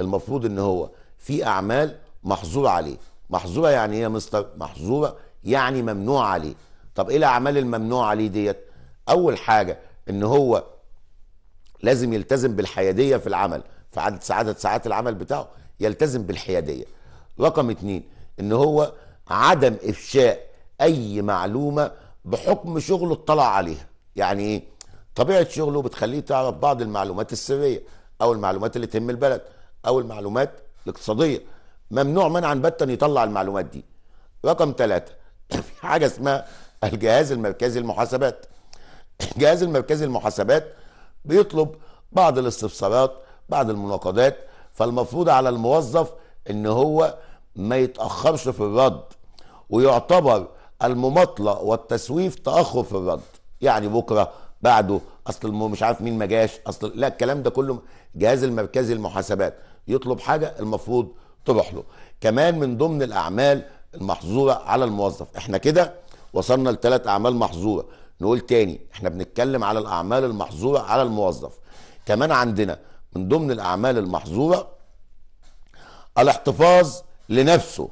المفروض ان هو في اعمال محظوره عليه محظوره يعني ايه يا مستر محظوره يعني ممنوع عليه طب ايه الاعمال الممنوع عليه ديت اول حاجه ان هو لازم يلتزم بالحياديه في العمل في عدد ساعات ساعات العمل بتاعه يلتزم بالحياديه رقم اتنين ان هو عدم افشاء اي معلومه بحكم شغله اطلع عليها يعني ايه طبيعه شغله بتخليه تعرف بعض المعلومات السريه او المعلومات اللي تهم البلد او المعلومات الاقتصاديه ممنوع منعا باتا يطلع المعلومات دي رقم ثلاثة في حاجه اسمها الجهاز المركزي للمحاسبات الجهاز المركزي للمحاسبات بيطلب بعض الاستفسارات بعض المناقضات فالمفروض على الموظف ان هو ما يتاخرش في الرد ويعتبر المماطله والتسويف تاخر في الرد يعني بكره بعده اصل مش عارف مين ما جاش اصل لا الكلام ده كله جهاز المركزي للمحاسبات يطلب حاجه المفروض تروح له كمان من ضمن الاعمال المحظوره على الموظف احنا كده وصلنا لثلاث اعمال محظوره نقول تاني احنا بنتكلم على الاعمال المحظوره على الموظف كمان عندنا من ضمن الاعمال المحظوره الاحتفاظ لنفسه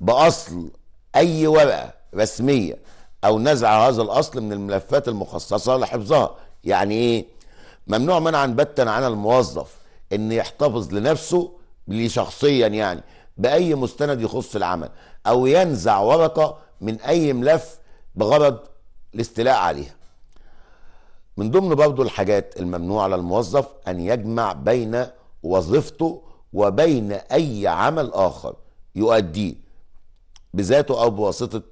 باصل اي ورقه رسميه او نزع هذا الاصل من الملفات المخصصه لحفظها يعني ايه ممنوع منعا بتا عن الموظف ان يحتفظ لنفسه لشخصيا يعني باي مستند يخص العمل او ينزع ورقه من اي ملف بغرض الاستيلاء عليها من ضمن برضو الحاجات الممنوع على الموظف ان يجمع بين وظيفته وبين اي عمل اخر يؤديه بذاته او بواسطه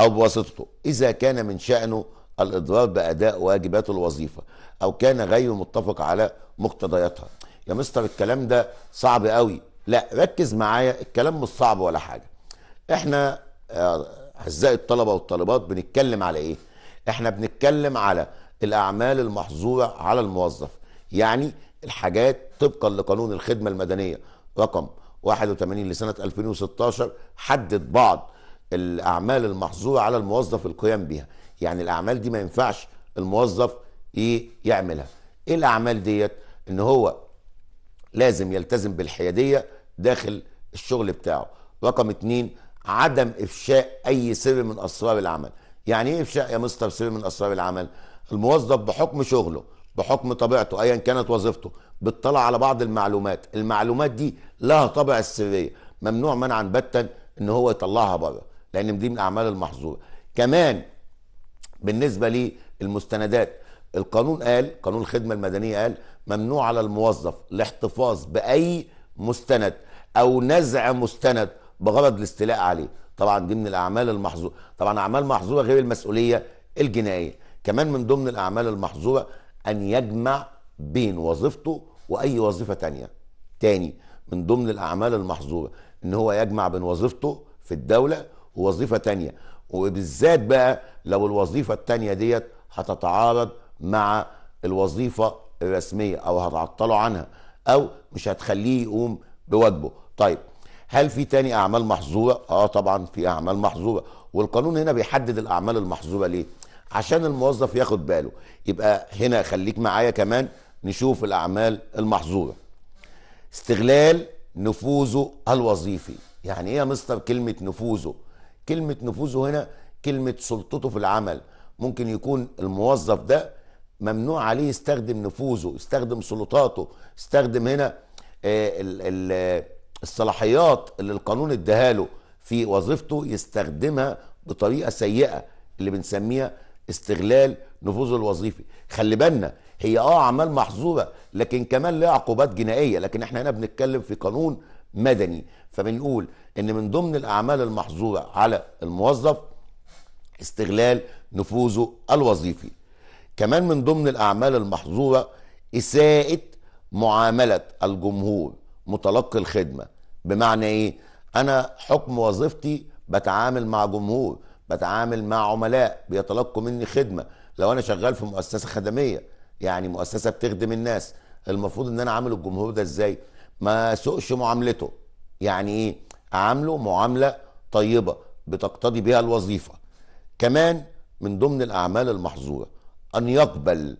او بواسطته اذا كان من شانه الاضرار باداء واجبات الوظيفه او كان غير متفق على مقتضياتها يا مستر الكلام ده صعب قوي لا ركز معايا الكلام مش صعب ولا حاجه احنا آه، اعزائي الطلبه والطالبات بنتكلم على ايه احنا بنتكلم على الاعمال المحظوره على الموظف يعني الحاجات طبقا لقانون الخدمه المدنيه رقم 81 لسنه 2016 حدد بعض الاعمال المحظوره على الموظف القيام بها يعني الاعمال دي ما ينفعش الموظف ايه يعملها ايه الاعمال ديت ان هو لازم يلتزم بالحياديه داخل الشغل بتاعه رقم اتنين عدم افشاء اي سر من اسرار العمل يعني ايه افشاء يا مستر سر من اسرار العمل الموظف بحكم شغله بحكم طبيعته ايا كانت وظيفته بتطلع على بعض المعلومات المعلومات دي لها طابع السريه ممنوع منعا باتا ان هو يطلعها بره لان دي من الاعمال المحظوره كمان بالنسبه للمستندات القانون قال قانون الخدمه المدنيه قال ممنوع على الموظف الاحتفاظ باي مستند او نزع مستند بغرض الاستيلاء عليه طبعا دي من الاعمال المحظوره طبعا اعمال محظوره غير المسؤوليه الجنائيه كمان من ضمن الاعمال المحظوره ان يجمع بين وظيفته واي وظيفه تانية تاني من ضمن الاعمال المحظوره ان هو يجمع بين وظيفته في الدوله ووظيفه تانية وبالذات بقى لو الوظيفه التانية ديت هتتعارض مع الوظيفه الرسميه او هتعطله عنها او مش هتخليه يقوم بواجبه طيب هل في تاني اعمال محظوره اه طبعا في اعمال محظوره والقانون هنا بيحدد الاعمال المحظوره ليه عشان الموظف ياخد باله يبقى هنا خليك معايا كمان نشوف الاعمال المحظوره استغلال نفوذه الوظيفي يعني ايه يا مستر كلمه نفوذه كلمه نفوذه هنا كلمه سلطته في العمل ممكن يكون الموظف ده ممنوع عليه يستخدم نفوذه يستخدم سلطاته يستخدم هنا آه، الصلاحيات اللي القانون اداها في وظيفته يستخدمها بطريقه سيئه اللي بنسميها استغلال نفوذه الوظيفي خلي بالنا هي اه اعمال محظوره لكن كمان ليها عقوبات جنائيه لكن احنا هنا بنتكلم في قانون مدني فبنقول ان من ضمن الاعمال المحظوره على الموظف استغلال نفوذه الوظيفي كمان من ضمن الأعمال المحظورة إساءة معاملة الجمهور متلقي الخدمة بمعنى إيه؟ أنا حكم وظيفتي بتعامل مع جمهور بتعامل مع عملاء بيتلقوا مني خدمة لو أنا شغال في مؤسسة خدمية يعني مؤسسة بتخدم الناس المفروض إن أنا عامل الجمهور ده إزاي؟ ما سوقش معاملته يعني إيه؟ أعامله معاملة طيبة بتقتضي بها الوظيفة كمان من ضمن الأعمال المحظورة أن يقبل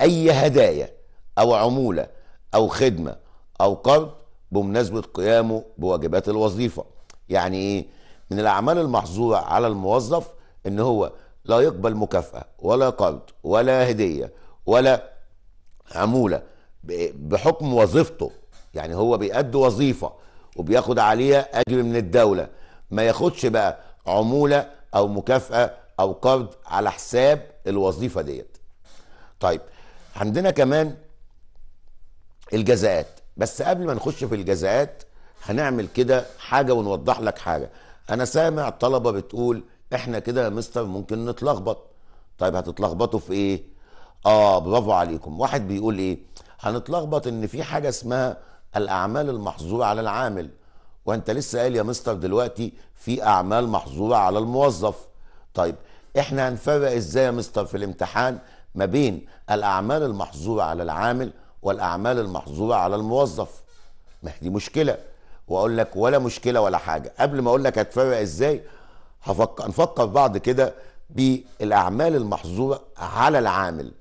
أي هدايا أو عمولة أو خدمة أو قرض بمناسبة قيامه بواجبات الوظيفة يعني إيه؟ من الأعمال المحظورة على الموظف إن هو لا يقبل مكافأة ولا قرض ولا هدية ولا عمولة بحكم وظيفته يعني هو بيأدي وظيفة وبياخد عليها أجر من الدولة ما ياخدش بقى عمولة أو مكافأة أو قرض على حساب الوظيفة ديت طيب عندنا كمان الجزاءات بس قبل ما نخش في الجزاءات هنعمل كده حاجه ونوضح لك حاجه انا سامع الطلبه بتقول احنا كده يا مستر ممكن نتلخبط طيب هتتلخبطوا في ايه اه برافو عليكم واحد بيقول ايه هنتلخبط ان في حاجه اسمها الاعمال المحظوره على العامل وانت لسه قال يا مستر دلوقتي في اعمال محظوره على الموظف طيب احنا هنفرق ازاي يا مستر في الامتحان ما بين الأعمال المحظورة على العامل والأعمال المحظورة على الموظف ما دي مشكلة وأقول لك ولا مشكلة ولا حاجة قبل ما أقول لك هتفرق إزاي هفكر نفكر بعض كده بالأعمال المحظورة على العامل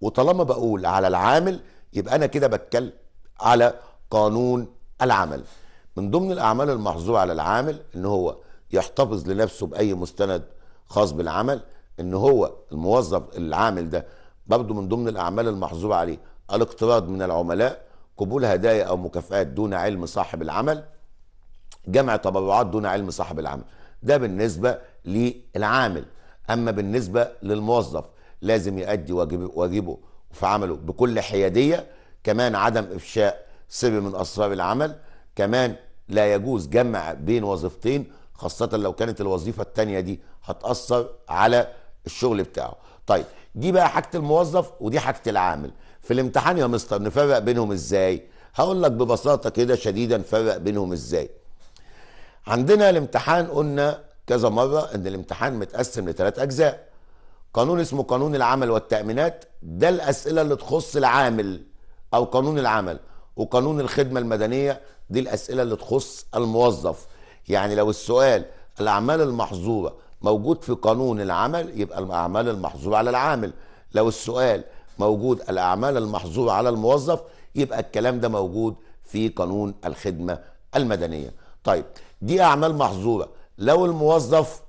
وطالما بقول على العامل يبقى أنا كده بتكلم على قانون العمل من ضمن الأعمال المحظورة على العامل إن هو يحتفظ لنفسه بأي مستند خاص بالعمل ان هو الموظف العامل ده برضه من ضمن الاعمال المحظوره عليه الاقتراض من العملاء قبول هدايا او مكافآت دون علم صاحب العمل جمع تبرعات دون علم صاحب العمل ده بالنسبه للعامل اما بالنسبه للموظف لازم يؤدي واجبه في عمله بكل حياديه كمان عدم افشاء سر من اسرار العمل كمان لا يجوز جمع بين وظيفتين خاصه لو كانت الوظيفه الثانيه دي هتاثر على الشغل بتاعه طيب دي بقى حاجه الموظف ودي حاجه العامل في الامتحان يا مستر نفرق بينهم ازاي هقول لك ببساطه كده شديدا نفرق بينهم ازاي عندنا الامتحان قلنا كذا مره ان الامتحان متقسم لثلاث اجزاء قانون اسمه قانون العمل والتامينات ده الاسئله اللي تخص العامل او قانون العمل وقانون الخدمه المدنيه دي الاسئله اللي تخص الموظف يعني لو السؤال الاعمال المحظوره موجود في قانون العمل يبقى الاعمال المحظوره على العامل لو السؤال موجود الاعمال المحظوره على الموظف يبقى الكلام ده موجود في قانون الخدمه المدنيه طيب دي اعمال محظوره لو الموظف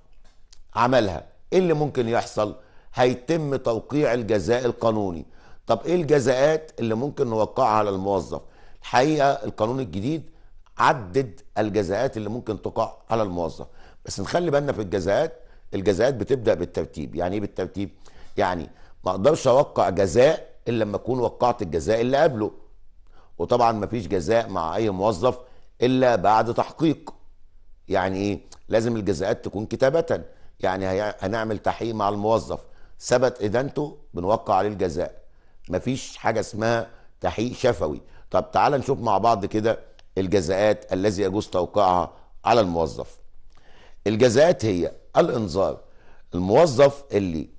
عملها ايه اللي ممكن يحصل هيتم توقيع الجزاء القانوني طب ايه الجزاءات اللي ممكن نوقعها على الموظف الحقيقه القانون الجديد عدد الجزاءات اللي ممكن تقع على الموظف بس نخلي بالنا في الجزاءات الجزاءات بتبدا بالترتيب يعني ايه بالترتيب يعني ما اقدرش اوقع جزاء الا لما اكون وقعت الجزاء اللي قبله وطبعا ما فيش جزاء مع اي موظف الا بعد تحقيق يعني ايه لازم الجزاءات تكون كتابه يعني هنعمل تحقيق مع الموظف ثبت ادانته بنوقع عليه الجزاء مفيش حاجه اسمها تحقيق شفوي طب تعال نشوف مع بعض كده الجزاءات الذي يجوز توقيعها على الموظف الجزاءات هي الانذار الموظف اللي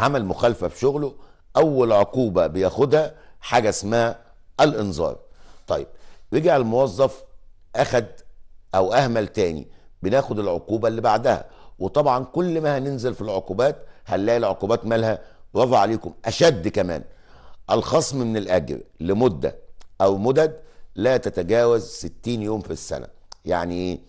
عمل مخالفه في شغله اول عقوبه بياخدها حاجه اسمها الانذار طيب رجع الموظف اخد او اهمل تاني بناخد العقوبه اللي بعدها وطبعا كل ما هننزل في العقوبات هنلاقي العقوبات مالها برافو عليكم اشد كمان الخصم من الاجر لمده او مدد لا تتجاوز 60 يوم في السنه يعني ايه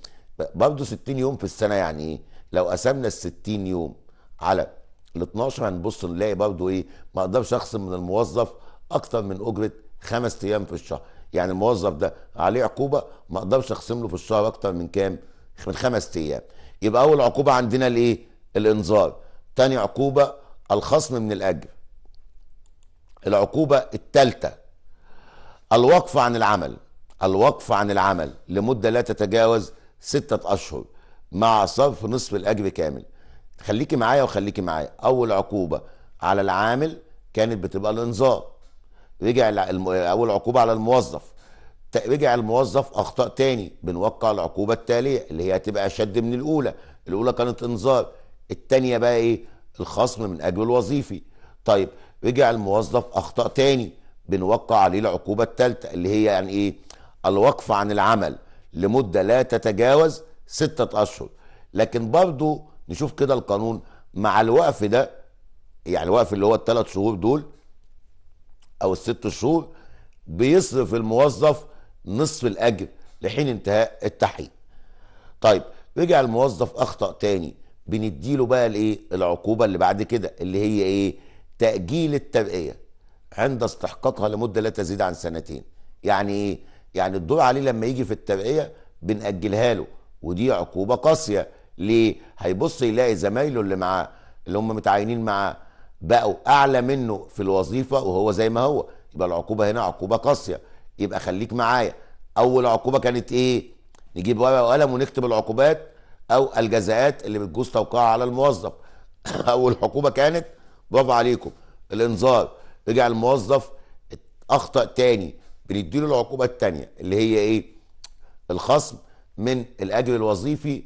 برضه 60 يوم في السنه يعني ايه لو قسمنا ال 60 يوم على ال 12 هنبص نلاقي برضه ايه ما اقدرش اخصم من الموظف اكتر من اجره خمس ايام في الشهر يعني الموظف ده عليه عقوبه ما اقدرش اخصم له في الشهر اكتر من كام من خمس ايام يبقى اول عقوبه عندنا الايه الانذار تاني عقوبه الخصم من الاجر العقوبه الثالثه الوقف عن العمل الوقف عن العمل لمده لا تتجاوز ستة أشهر مع صرف نصف الاجر كامل خليكي معايا وخليكي معايا اول عقوبه على العامل كانت بتبقى الانذار رجع اول عقوبه على الموظف رجع الموظف اخطا تاني بنوقع العقوبه التاليه اللي هي هتبقى اشد من الاولى الاولى كانت انذار التانيه بقى ايه الخصم من اجر الوظيفي طيب رجع الموظف اخطا تاني بنوقع عليه العقوبه التالته اللي هي يعني ايه الوقف عن العمل لمده لا تتجاوز ستة أشهر لكن برضو نشوف كده القانون مع الوقف ده يعني الوقف اللي هو الثلاث شهور دول أو الست شهور بيصرف الموظف نصف الأجر لحين انتهاء التحقيق طيب رجع الموظف أخطأ تاني بنديله بقى الايه العقوبة اللي بعد كده اللي هي ايه تأجيل الترقية عند استحقاقها لمدة لا تزيد عن سنتين يعني ايه يعني الدور عليه لما يجي في الترقية بنأجلها له ودي عقوبه قاسيه ليه هيبص يلاقي زمايله اللي معاه اللي هم متعينين معاه بقوا اعلى منه في الوظيفه وهو زي ما هو يبقى العقوبه هنا عقوبه قاسيه يبقى خليك معايا اول عقوبه كانت ايه نجيب ورقه وقلم ونكتب العقوبات او الجزاءات اللي بتجوز توقيعها على الموظف اول عقوبه كانت برافو عليكم الانذار رجع الموظف اخطا تاني بنديله العقوبه التانيه اللي هي ايه الخصم من الاجر الوظيفي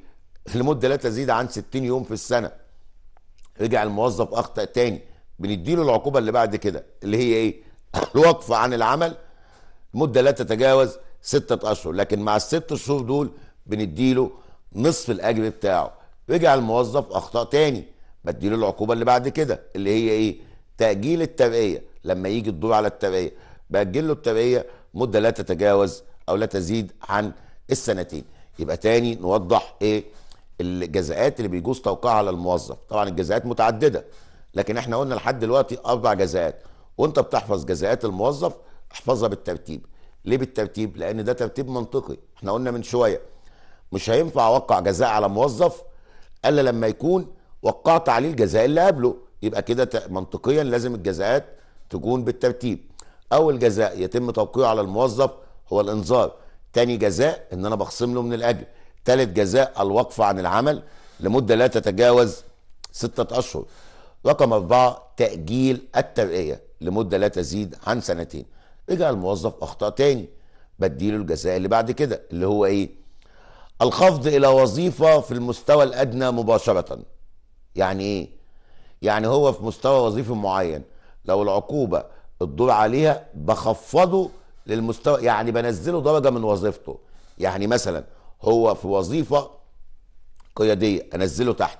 لمده لا تزيد عن 60 يوم في السنه رجع الموظف اخطا تاني بنديله العقوبه اللي بعد كده اللي هي ايه الوقف عن العمل مده لا تتجاوز ستة اشهر لكن مع الست شهور دول بنديله نصف الاجر بتاعه رجع الموظف اخطا تاني بديله العقوبه اللي بعد كده اللي هي ايه تاجيل الترقيه لما يجي الدور على الترقيه باجل له الترقيه مده لا تتجاوز او لا تزيد عن السنتين يبقى تاني نوضح ايه الجزاءات اللي بيجوز توقيعها على الموظف طبعا الجزاءات متعدده لكن احنا قلنا لحد دلوقتي اربع جزاءات وانت بتحفظ جزاءات الموظف احفظها بالترتيب ليه بالترتيب لان ده ترتيب منطقي احنا قلنا من شويه مش هينفع اوقع جزاء على موظف الا لما يكون وقعت عليه الجزاء اللي قبله يبقى كده منطقيا لازم الجزاءات تكون بالترتيب اول جزاء يتم توقيعه على الموظف هو الانذار تاني جزاء ان انا بخصم له من الاجر تالت جزاء الوقف عن العمل لمده لا تتجاوز ستة اشهر رقم أربعة تأجيل الترقية لمدة لا تزيد عن سنتين رجع الموظف أخطأ تاني بديله الجزاء اللي بعد كده اللي هو إيه الخفض إلى وظيفة في المستوى الأدنى مباشرة يعني إيه يعني هو في مستوى وظيفي معين لو العقوبة الدور عليها بخفضه للمستوى يعني بنزله درجه من وظيفته يعني مثلا هو في وظيفه قياديه انزله تحت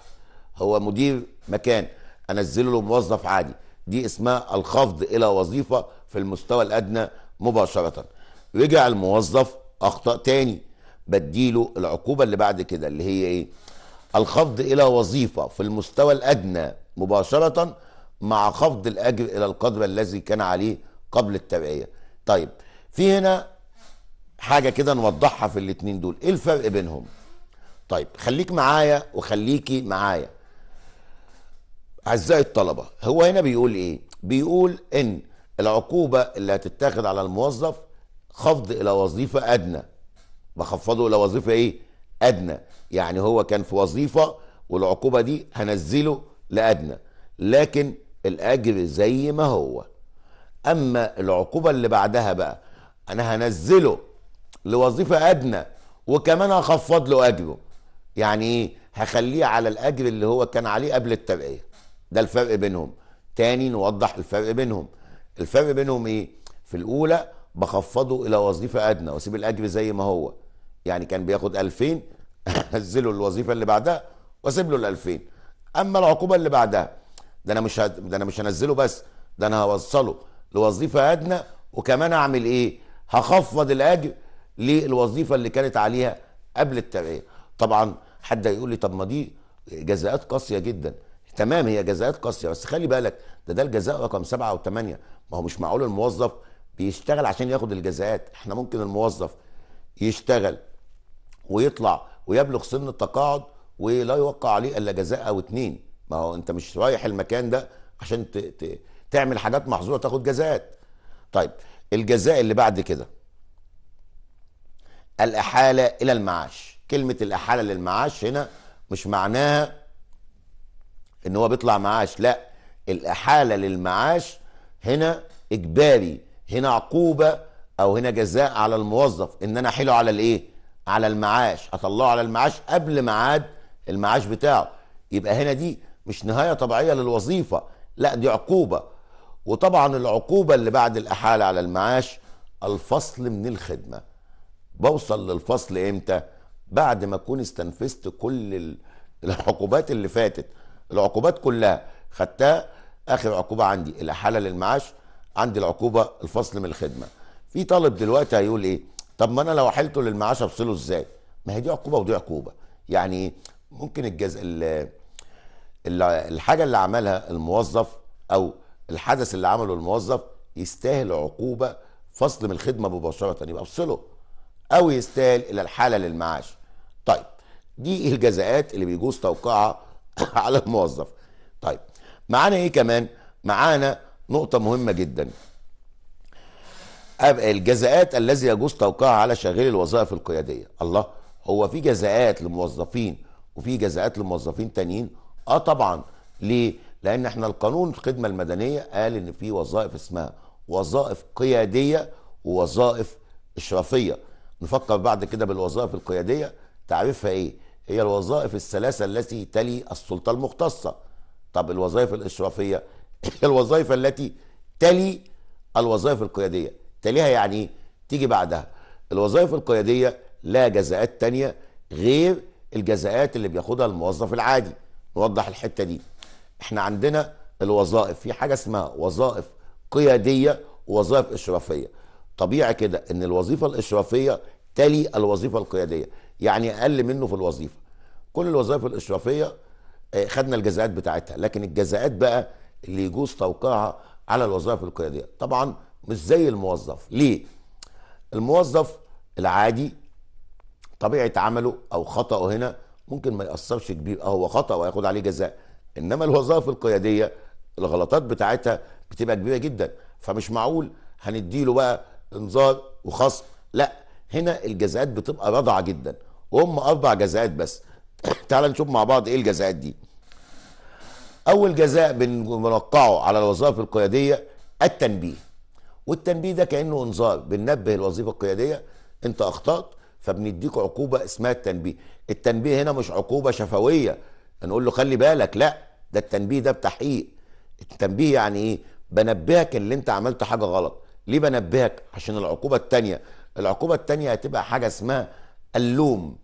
هو مدير مكان انزله له موظف عادي دي اسمها الخفض الى وظيفه في المستوى الادنى مباشره رجع الموظف اخطا تاني بديله العقوبه اللي بعد كده اللي هي ايه الخفض الى وظيفه في المستوى الادنى مباشره مع خفض الاجر الى القدر الذي كان عليه قبل الترقيه طيب في هنا حاجة كده نوضحها في الاتنين دول ايه الفرق بينهم طيب خليك معايا وخليكي معايا أعزائي الطلبة هو هنا بيقول ايه بيقول ان العقوبة اللي هتتاخد على الموظف خفض الى وظيفة ادنى بخفضه الى وظيفة ايه ادنى يعني هو كان في وظيفة والعقوبة دي هنزله لادنى لكن الاجر زي ما هو اما العقوبة اللي بعدها بقى انا هنزله لوظيفه ادنى وكمان هخفض له اجره يعني ايه هخليه على الاجر اللي هو كان عليه قبل الترقيه ده الفرق بينهم تاني نوضح الفرق بينهم الفرق بينهم ايه في الاولى بخفضه الى وظيفه ادنى واسيب الاجر زي ما هو يعني كان بياخد 2000 انزله الوظيفه اللي بعدها واسيب له ال 2000 اما العقوبه اللي بعدها ده انا مش ه... ده انا مش هنزله بس ده انا هوصله لوظيفه ادنى وكمان اعمل ايه هخفض الاجر للوظيفه اللي كانت عليها قبل الترقيه طبعا حد هيقول لي طب ما دي جزاءات قاسيه جدا تمام هي جزاءات قاسيه بس خلي بالك ده ده الجزاء رقم سبعة او ثمانية ما هو مش معقول الموظف بيشتغل عشان ياخد الجزاءات احنا ممكن الموظف يشتغل ويطلع ويبلغ سن التقاعد ولا يوقع عليه الا جزاء او اتنين ما هو انت مش رايح المكان ده عشان تعمل حاجات محظوره تاخد جزاءات طيب الجزاء اللي بعد كده الإحالة إلى المعاش كلمة الإحالة للمعاش هنا مش معناها إن هو بيطلع معاش لا الإحالة للمعاش هنا إجباري هنا عقوبة أو هنا جزاء على الموظف إن أنا أحيله على الإيه؟ على المعاش أطلعه على المعاش قبل ميعاد المعاش بتاعه يبقى هنا دي مش نهاية طبيعية للوظيفة لا دي عقوبة وطبعا العقوبة اللي بعد الإحالة على المعاش الفصل من الخدمة بوصل للفصل إمتى بعد ما أكون استنفذت كل العقوبات اللي فاتت العقوبات كلها خدتها آخر عقوبة عندي الإحالة للمعاش عندي العقوبة الفصل من الخدمة في طالب دلوقتي هيقول إيه طب ما أنا لو حلته للمعاش أفصله إزاي ما هي دي عقوبة ودي عقوبة يعني ممكن الجزء الحاجة اللي عملها الموظف أو الحدث اللي عمله الموظف يستاهل عقوبه فصل من الخدمه مباشره يبقى افصله او يستاهل الى الحاله للمعاش طيب دي الجزاءات اللي بيجوز توقيعها على الموظف طيب معانا ايه كمان معانا نقطه مهمه جدا الجزاءات الذي يجوز توقيعها على شاغلي الوظائف القياديه الله هو في جزاءات لموظفين وفي جزاءات لموظفين تانيين اه طبعا ليه لان احنا القانون الخدمه المدنيه قال ان في وظائف اسمها وظائف قياديه ووظائف اشرافيه نفكر بعد كده بالوظائف القياديه تعريفها ايه هي الوظائف الثلاثه التي تلي السلطه المختصه طب الوظائف الاشرافيه هي الوظائف التي تلي الوظائف القياديه تليها يعني ايه تيجي بعدها الوظائف القياديه لها جزاءات تانية غير الجزاءات اللي بياخدها الموظف العادي نوضح الحته دي احنا عندنا الوظائف في حاجه اسمها وظائف قياديه ووظائف اشرافيه طبيعي كده ان الوظيفه الاشرافيه تلي الوظيفه القياديه يعني اقل منه في الوظيفه كل الوظائف الاشرافيه آه، خدنا الجزاءات بتاعتها لكن الجزاءات بقى اللي يجوز توقيعها على الوظائف القياديه طبعا مش زي الموظف ليه الموظف العادي طبيعه عمله او خطاه هنا ممكن ما ياثرش كبير أه، هو خطا وياخد عليه جزاء انما الوظائف القياديه الغلطات بتاعتها بتبقى كبيره جدا فمش معقول هندي له بقى انذار وخصم لا هنا الجزاءات بتبقى رضعه جدا وهم اربع جزاءات بس تعال نشوف مع بعض ايه الجزاءات دي اول جزاء بنوقعه على الوظائف القياديه التنبيه والتنبيه ده كانه انذار بننبه الوظيفه القياديه انت اخطات فبنديك عقوبه اسمها التنبيه التنبيه هنا مش عقوبه شفويه نقول له خلي بالك لا ده التنبيه ده بتحقيق التنبيه يعني ايه بنبهك ان انت عملت حاجه غلط ليه بنبهك عشان العقوبه الثانيه العقوبه الثانيه هتبقى حاجه اسمها اللوم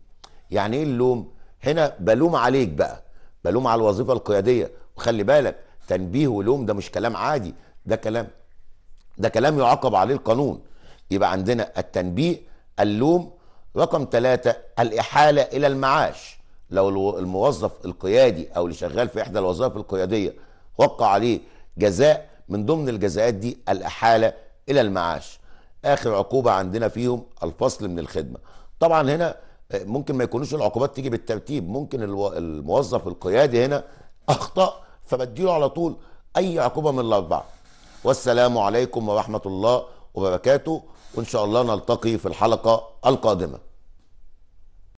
يعني ايه اللوم هنا بلوم عليك بقى بلوم على الوظيفه القياديه وخلي بالك تنبيه ولوم ده مش كلام عادي ده كلام ده كلام يعاقب عليه القانون يبقى عندنا التنبيه اللوم رقم ثلاثة الإحالة إلى المعاش لو الموظف القيادي او اللي شغال في احدى الوظائف القياديه وقع عليه جزاء من ضمن الجزاءات دي الاحاله الى المعاش اخر عقوبه عندنا فيهم الفصل من الخدمه طبعا هنا آه، ممكن ما يكونوش العقوبات تيجي بالترتيب ممكن الموظف القيادي هنا اخطا فبديله على طول اي عقوبه من الاربعه والسلام عليكم ورحمه الله وبركاته وان شاء الله نلتقي في الحلقه القادمه